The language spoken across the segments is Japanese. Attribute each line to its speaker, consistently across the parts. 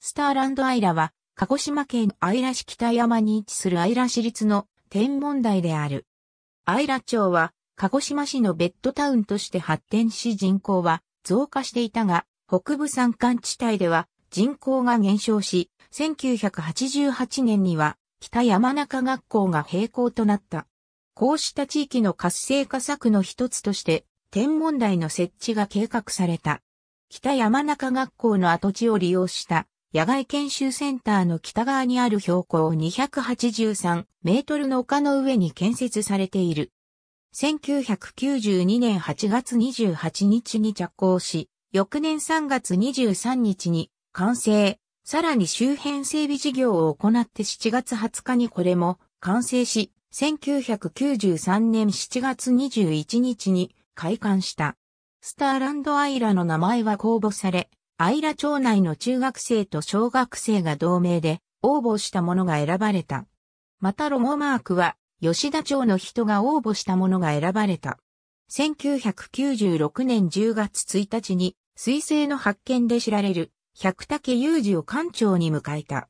Speaker 1: スターランドアイラは、鹿児島県イ良市北山に位置するイ良市立の天文台である。イ良町は、鹿児島市のベッドタウンとして発展し人口は増加していたが、北部山間地帯では人口が減少し、1988年には北山中学校が閉校となった。こうした地域の活性化策の一つとして、天文台の設置が計画された。北山中学校の跡地を利用した野外研修センターの北側にある標高283メートルの丘の上に建設されている。1992年8月28日に着工し、翌年3月23日に完成、さらに周辺整備事業を行って7月20日にこれも完成し、1993年7月21日に開館した。スターランドアイラの名前は公募され、アイラ町内の中学生と小学生が同盟で応募した者が選ばれた。またロゴマークは吉田町の人が応募した者が選ばれた。1996年10月1日に彗星の発見で知られる百武雄二を館長に迎えた。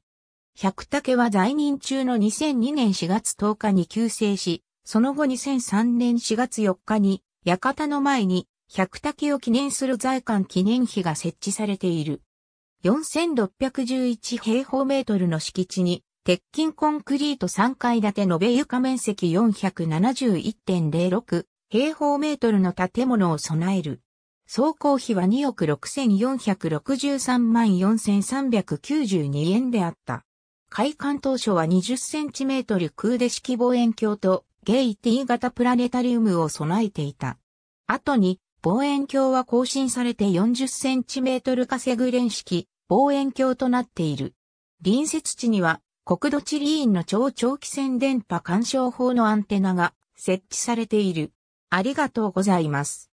Speaker 1: 百武は在任中の2002年4月10日に急逝し、その後2003年4月4日に館の前に百滝を記念する財館記念碑が設置されている。4611平方メートルの敷地に、鉄筋コンクリート3階建て延べ床面積471.06平方メートルの建物を備える。総工費は2億6463万4392円であった。開館当初は20センチメートル空で式望遠鏡とゲイティ型プラネタリウムを備えていた。後に望遠鏡は更新されて4 0センチメートル稼ぐ連式望遠鏡となっている。隣接地には国土地理院の超長期線電波干渉法のアンテナが設置されている。ありがとうございます。